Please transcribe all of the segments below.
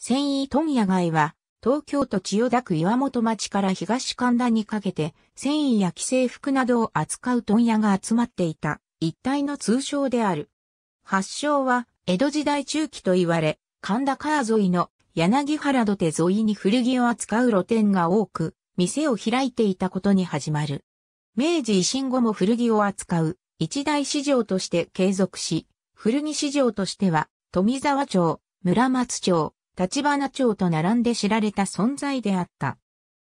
繊維問屋街は、東京都千代田区岩本町から東神田にかけて、繊維や既製服などを扱う問屋が集まっていた、一帯の通称である。発祥は、江戸時代中期と言われ、神田川沿いの柳原土手沿いに古着を扱う露店が多く、店を開いていたことに始まる。明治維新後も古着を扱う一大市場として継続し、古着市場としては、富沢町、村松町、立花町と並んで知られた存在であった。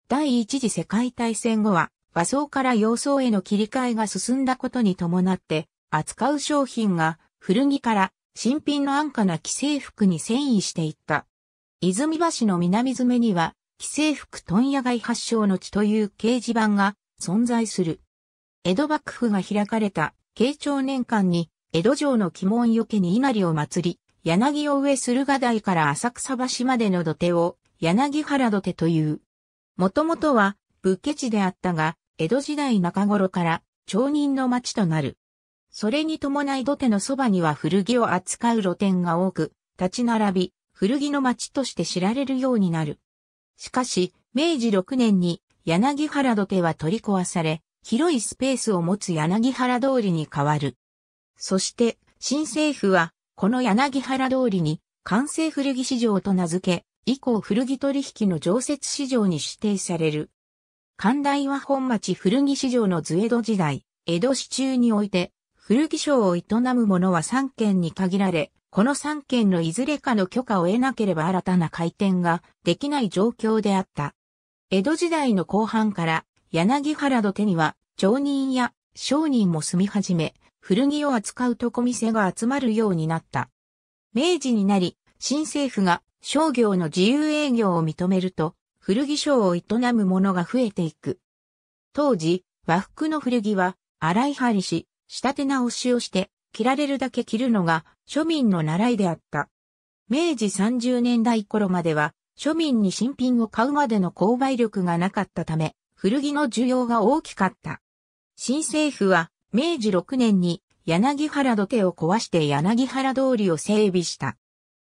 第一次世界大戦後は、和装から洋装への切り替えが進んだことに伴って、扱う商品が古着から新品の安価な既製服に遷移していった。泉橋の南詰めには、既製服問屋街発祥の地という掲示板が存在する。江戸幕府が開かれた慶長年間に、江戸城の鬼門よけに稲荷を祭り、柳を植え駿河台から浅草橋までの土手を、柳原土手という。もともとは、武家地であったが、江戸時代中頃から、町人の町となる。それに伴い土手のそばには古着を扱う露店が多く、立ち並び、古着の町として知られるようになる。しかし、明治6年に柳原土手は取り壊され、広いスペースを持つ柳原通りに変わる。そして、新政府はこの柳原通りに、完成古着市場と名付け、以降古着取引の常設市場に指定される。寛大は本町古着市場の図江戸時代、江戸市中において、古着商を営む者は3件に限られ、この3件のいずれかの許可を得なければ新たな開店ができない状況であった。江戸時代の後半から柳原土手には町人や商人も住み始め、古着を扱う床店が集まるようになった。明治になり、新政府が商業の自由営業を認めると、古着商を営む者が増えていく。当時、和服の古着は、洗い張りし、仕立て直しをして、着られるだけ着るのが庶民の習いであった。明治30年代頃までは、庶民に新品を買うまでの購買力がなかったため、古着の需要が大きかった。新政府は明治6年に柳原土手を壊して柳原通りを整備した。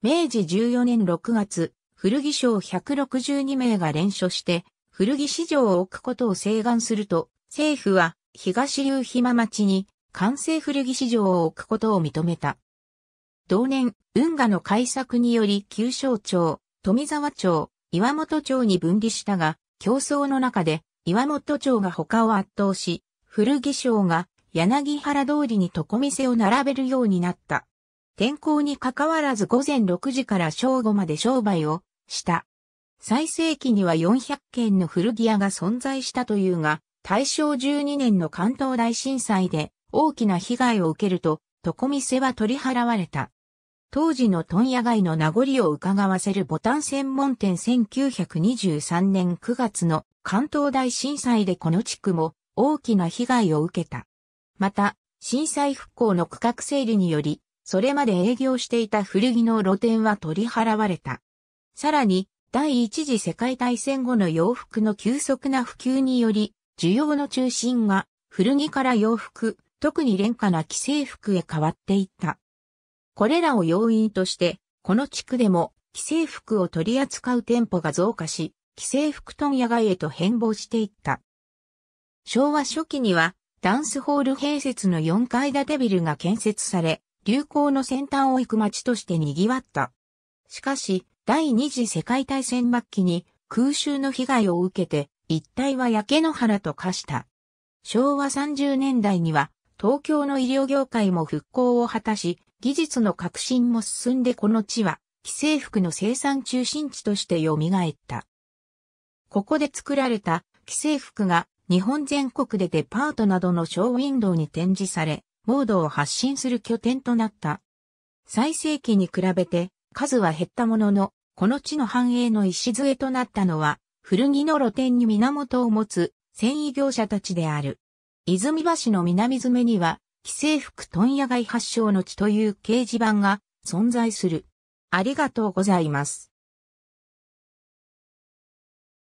明治14年6月、古着商162名が連署して、古着市場を置くことを請願すると、政府は東流暇町に完成古着市場を置くことを認めた。同年、運河の改作により旧省庁、富沢町、岩本町に分離したが、競争の中で岩本町が他を圧倒し、古着商が柳原通りに床店を並べるようになった。天候にかかわらず午前6時から正午まで商売をした。最盛期には400軒の古着屋が存在したというが、大正12年の関東大震災で大きな被害を受けると、床店は取り払われた。当時の問屋街の名残を伺わせるボタン専門店1923年9月の関東大震災でこの地区も大きな被害を受けた。また、震災復興の区画整理により、それまで営業していた古着の露店は取り払われた。さらに、第一次世界大戦後の洋服の急速な普及により、需要の中心が古着から洋服、特に廉価な既製服へ変わっていった。これらを要因として、この地区でも既製服を取り扱う店舗が増加し、既製服問屋街へと変貌していった。昭和初期にはダンスホール併設の4階建てビルが建設され、流行の先端を行く街として賑わった。しかし、第二次世界大戦末期に空襲の被害を受けて、一帯は焼け野原と化した。昭和30年代には、東京の医療業界も復興を果たし、技術の革新も進んでこの地は、既製服の生産中心地として蘇った。ここで作られた既製服が日本全国でデパートなどのショーウィンドウに展示され、モードを発信する拠点となった。最盛期に比べて数は減ったものの、この地の繁栄の礎となったのは、古着の露店に源を持つ繊維業者たちである。泉橋の南詰には、既製服問屋街発祥の地という掲示板が存在する。ありがとうございます。